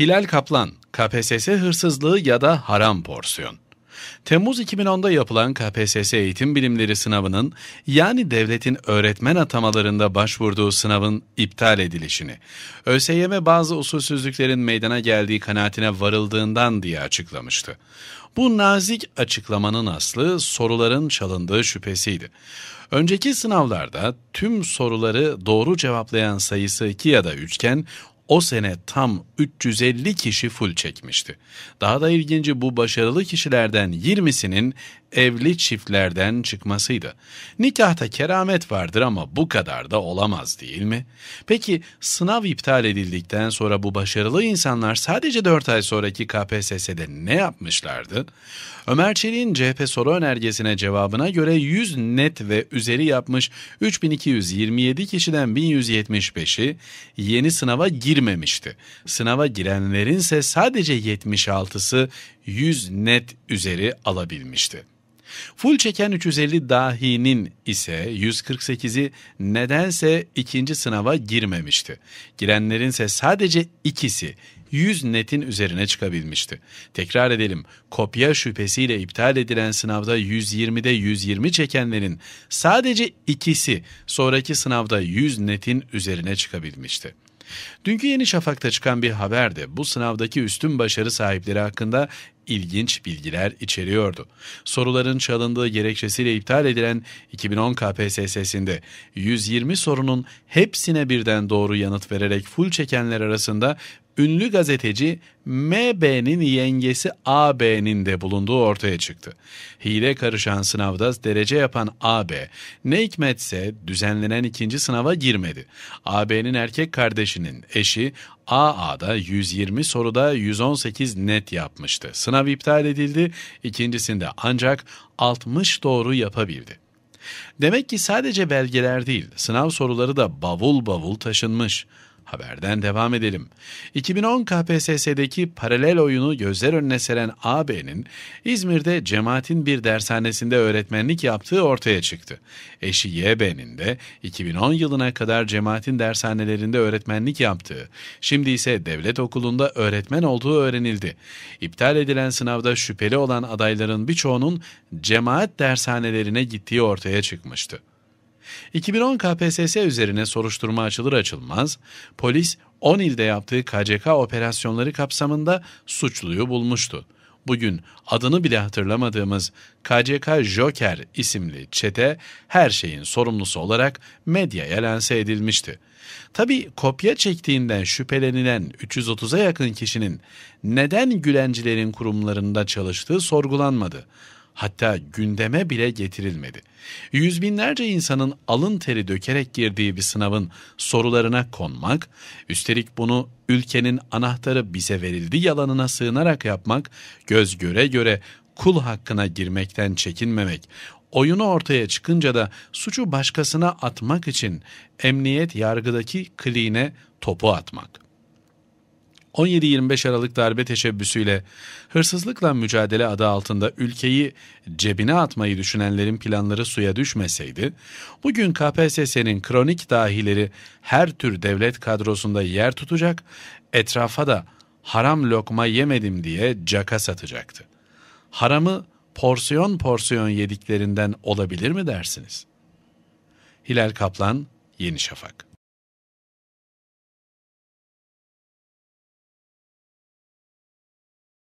Hilal Kaplan, KPSS hırsızlığı ya da haram porsiyon. Temmuz 2010'da yapılan KPSS eğitim bilimleri sınavının yani devletin öğretmen atamalarında başvurduğu sınavın iptal edilişini, ÖSYM bazı usulsüzlüklerin meydana geldiği kanaatine varıldığından diye açıklamıştı. Bu nazik açıklamanın aslı soruların çalındığı şüphesiydi. Önceki sınavlarda tüm soruları doğru cevaplayan sayısı 2 ya da 3 iken o sene tam 350 kişi full çekmişti. Daha da ilginci bu başarılı kişilerden 20'sinin evli çiftlerden çıkmasıydı. Nikahta keramet vardır ama bu kadar da olamaz değil mi? Peki sınav iptal edildikten sonra bu başarılı insanlar sadece 4 ay sonraki KPSS'de ne yapmışlardı? Ömer Çelik'in CHP soru önergesine cevabına göre 100 net ve üzeri yapmış 3227 kişiden 1175'i yeni sınava gir girmemişti. Sınava girenlerin ise sadece 76'sı 100 net üzeri alabilmişti. Full çeken 350 dahinin ise 148'i nedense ikinci sınava girmemişti. Girenlerin ise sadece ikisi 100 netin üzerine çıkabilmişti. Tekrar edelim, kopya şüphesiyle iptal edilen sınavda 120'de 120 çekenlerin sadece ikisi sonraki sınavda 100 netin üzerine çıkabilmişti. Dünkü Yeni Şafak'ta çıkan bir haber de bu sınavdaki üstün başarı sahipleri hakkında ilginç bilgiler içeriyordu. Soruların çalındığı gerekçesiyle iptal edilen 2010 KPSS'sinde 120 sorunun hepsine birden doğru yanıt vererek full çekenler arasında ünlü gazeteci MB'nin yengesi AB'nin de bulunduğu ortaya çıktı. Hile karışan sınavda derece yapan AB ne hikmetse düzenlenen ikinci sınava girmedi. AB'nin erkek kardeşinin eşi AA'da 120 soruda 118 net yapmıştı. Sınav iptal edildi. ikincisinde ancak 60 doğru yapabildi. Demek ki sadece belgeler değil, sınav soruları da bavul bavul taşınmış. Haberden devam edelim. 2010 KPSS'deki paralel oyunu gözler önüne seren AB'nin İzmir'de cemaatin bir dershanesinde öğretmenlik yaptığı ortaya çıktı. Eşi YB'nin de 2010 yılına kadar cemaatin dershanelerinde öğretmenlik yaptığı, şimdi ise devlet okulunda öğretmen olduğu öğrenildi. İptal edilen sınavda şüpheli olan adayların birçoğunun cemaat dershanelerine gittiği ortaya çıkmıştı. 2010 KPSS üzerine soruşturma açılır açılmaz polis 10 ilde yaptığı KCK operasyonları kapsamında suçluyu bulmuştu. Bugün adını bile hatırlamadığımız KCK Joker isimli çete her şeyin sorumlusu olarak medyaya lanse edilmişti. Tabi kopya çektiğinden şüphelenilen 330'a yakın kişinin neden Gülencilerin kurumlarında çalıştığı sorgulanmadı hatta gündeme bile getirilmedi. Yüz binlerce insanın alın teri dökerek girdiği bir sınavın sorularına konmak, üstelik bunu ülkenin anahtarı bize verildi yalanına sığınarak yapmak, göz göre göre kul hakkına girmekten çekinmemek, oyunu ortaya çıkınca da suçu başkasına atmak için emniyet yargıdaki kliğine topu atmak.'' 17-25 Aralık darbe teşebbüsüyle hırsızlıkla mücadele adı altında ülkeyi cebine atmayı düşünenlerin planları suya düşmeseydi, bugün KPSS'nin kronik dahileri her tür devlet kadrosunda yer tutacak, etrafa da haram lokma yemedim diye caka satacaktı. Haramı porsiyon porsiyon yediklerinden olabilir mi dersiniz? Hilal Kaplan, Yeni Şafak